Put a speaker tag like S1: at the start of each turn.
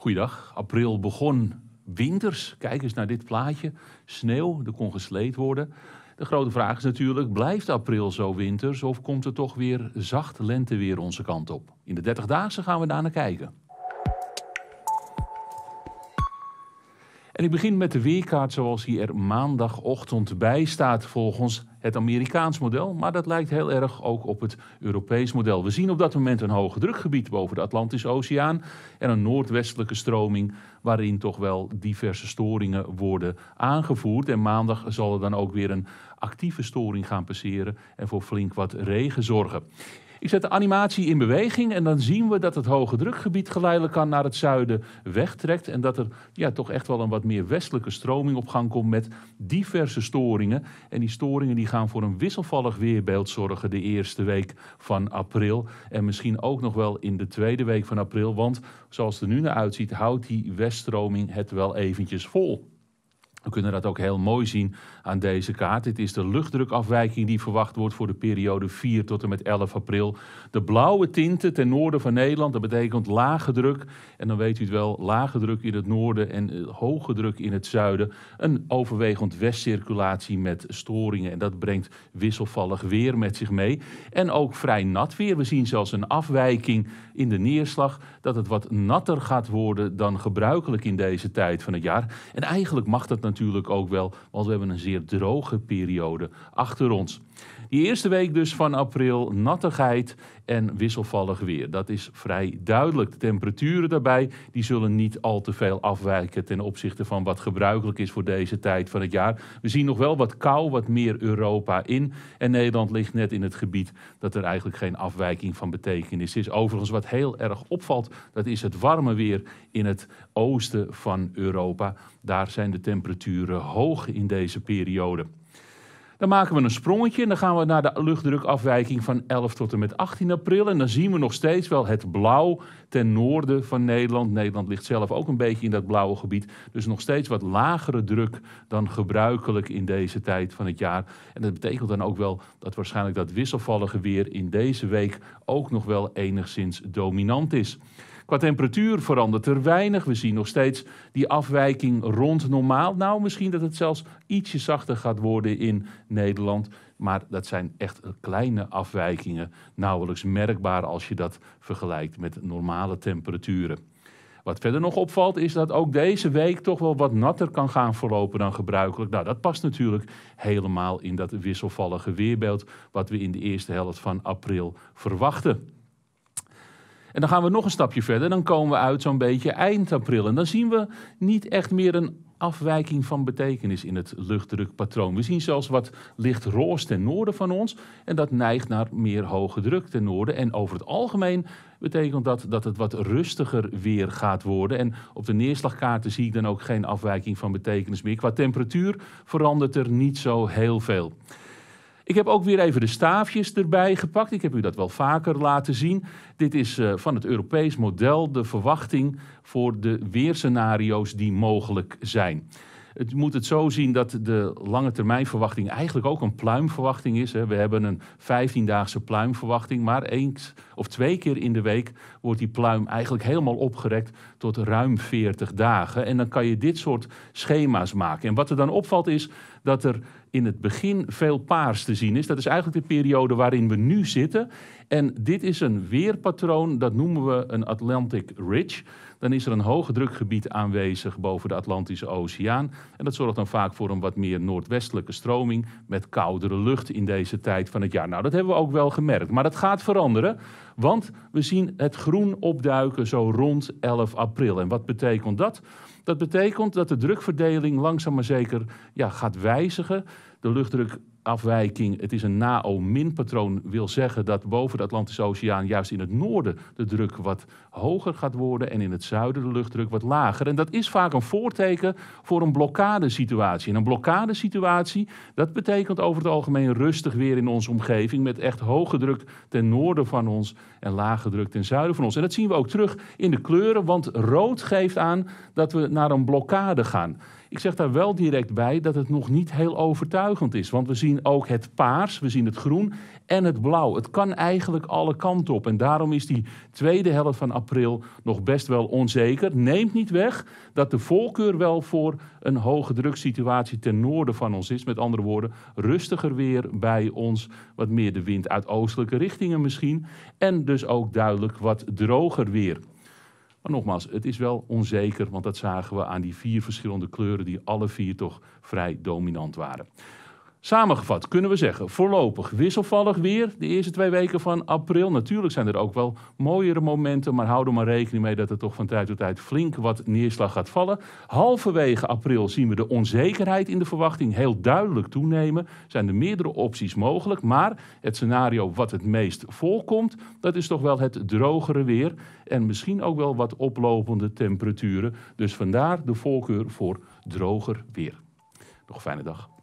S1: Goeiedag. April begon winters. Kijk eens naar dit plaatje. Sneeuw, er kon gesleed worden. De grote vraag is natuurlijk, blijft april zo winters of komt er toch weer zacht weer onze kant op? In de 30 dagen gaan we daar naar kijken. En ik begin met de weerkaart zoals die er maandagochtend bij staat volgens het Amerikaans model, maar dat lijkt heel erg ook op het Europees model. We zien op dat moment een hoge drukgebied boven de Atlantische Oceaan en een noordwestelijke stroming waarin toch wel diverse storingen worden aangevoerd. En maandag zal er dan ook weer een actieve storing gaan passeren en voor flink wat regen zorgen. Ik zet de animatie in beweging en dan zien we dat het hoge drukgebied geleidelijk aan naar het zuiden wegtrekt. En dat er ja, toch echt wel een wat meer westelijke stroming op gang komt met diverse storingen. En die storingen die gaan voor een wisselvallig weerbeeld zorgen de eerste week van april. En misschien ook nog wel in de tweede week van april. Want zoals het er nu naar uitziet, houdt die weststroming het wel eventjes vol. We kunnen dat ook heel mooi zien aan deze kaart. Dit is de luchtdrukafwijking die verwacht wordt voor de periode 4 tot en met 11 april. De blauwe tinten ten noorden van Nederland, dat betekent lage druk. En dan weet u het wel, lage druk in het noorden en eh, hoge druk in het zuiden. Een overwegend westcirculatie met storingen. En dat brengt wisselvallig weer met zich mee. En ook vrij nat weer. We zien zelfs een afwijking in de neerslag. Dat het wat natter gaat worden dan gebruikelijk in deze tijd van het jaar. En eigenlijk mag dat natuurlijk natuurlijk ook wel, want we hebben een zeer droge periode achter ons. Die eerste week dus van april, nattigheid en wisselvallig weer. Dat is vrij duidelijk. De temperaturen daarbij die zullen niet al te veel afwijken ten opzichte van wat gebruikelijk is voor deze tijd van het jaar. We zien nog wel wat kou, wat meer Europa in. En Nederland ligt net in het gebied dat er eigenlijk geen afwijking van betekenis is. Overigens, wat heel erg opvalt, dat is het warme weer in het oosten van Europa. Daar zijn de temperaturen hoog in deze periode. Dan maken we een sprongetje en dan gaan we naar de luchtdrukafwijking van 11 tot en met 18 april. En dan zien we nog steeds wel het blauw ten noorden van Nederland. Nederland ligt zelf ook een beetje in dat blauwe gebied. Dus nog steeds wat lagere druk dan gebruikelijk in deze tijd van het jaar. En dat betekent dan ook wel dat waarschijnlijk dat wisselvallige weer in deze week ook nog wel enigszins dominant is. Qua temperatuur verandert er weinig. We zien nog steeds die afwijking rond normaal. Nou, misschien dat het zelfs ietsje zachter gaat worden in Nederland. Maar dat zijn echt kleine afwijkingen, nauwelijks merkbaar als je dat vergelijkt met normale temperaturen. Wat verder nog opvalt is dat ook deze week toch wel wat natter kan gaan verlopen dan gebruikelijk. Nou, dat past natuurlijk helemaal in dat wisselvallige weerbeeld wat we in de eerste helft van april verwachten. En dan gaan we nog een stapje verder. Dan komen we uit zo'n beetje eind april. En dan zien we niet echt meer een afwijking van betekenis in het luchtdrukpatroon. We zien zelfs wat licht roos ten noorden van ons. En dat neigt naar meer hoge druk ten noorden. En over het algemeen betekent dat dat het wat rustiger weer gaat worden. En op de neerslagkaarten zie ik dan ook geen afwijking van betekenis meer. Qua temperatuur verandert er niet zo heel veel. Ik heb ook weer even de staafjes erbij gepakt. Ik heb u dat wel vaker laten zien. Dit is eh, van het Europees model de verwachting voor de weerscenario's die mogelijk zijn. Het moet het zo zien dat de lange termijn verwachting eigenlijk ook een pluimverwachting is. Hè. We hebben een 15-daagse pluimverwachting, maar eens of twee keer in de week wordt die pluim eigenlijk helemaal opgerekt tot ruim 40 dagen. En dan kan je dit soort schema's maken. En wat er dan opvalt is dat er in het begin veel paars te zien is. Dat is eigenlijk de periode waarin we nu zitten. En dit is een weerpatroon, dat noemen we een Atlantic Ridge. Dan is er een hoge drukgebied aanwezig boven de Atlantische Oceaan. En dat zorgt dan vaak voor een wat meer noordwestelijke stroming met koudere lucht in deze tijd van het jaar. Nou, dat hebben we ook wel gemerkt. Maar dat gaat veranderen, want we zien het groen opduiken zo rond 11 april. En wat betekent dat? Dat betekent dat de drukverdeling langzaam maar zeker ja, gaat wijzigen de luchtdrukafwijking, het is een NAO-min-patroon, wil zeggen dat boven de Atlantische Oceaan juist in het noorden de druk wat hoger gaat worden en in het zuiden de luchtdruk wat lager. En dat is vaak een voorteken voor een blokkadesituatie. En een blokkadesituatie, dat betekent over het algemeen rustig weer in onze omgeving met echt hoge druk ten noorden van ons en lage druk ten zuiden van ons. En dat zien we ook terug in de kleuren, want rood geeft aan dat we naar een blokkade gaan. Ik zeg daar wel direct bij dat het nog niet heel overtuigend is. Want we zien ook het paars, we zien het groen en het blauw. Het kan eigenlijk alle kanten op. En daarom is die tweede helft van april nog best wel onzeker. Neemt niet weg dat de voorkeur wel voor een hoge druksituatie ten noorden van ons is. Met andere woorden, rustiger weer bij ons. Wat meer de wind uit oostelijke richtingen misschien. En dus ook duidelijk wat droger weer. Maar nogmaals, het is wel onzeker, want dat zagen we aan die vier verschillende kleuren die alle vier toch vrij dominant waren. Samengevat kunnen we zeggen, voorlopig wisselvallig weer de eerste twee weken van april. Natuurlijk zijn er ook wel mooiere momenten, maar hou er maar rekening mee dat er toch van tijd tot tijd flink wat neerslag gaat vallen. Halverwege april zien we de onzekerheid in de verwachting heel duidelijk toenemen. Zijn er meerdere opties mogelijk, maar het scenario wat het meest voorkomt, dat is toch wel het drogere weer en misschien ook wel wat oplopende temperaturen. Dus vandaar de voorkeur voor droger weer. Nog fijne dag.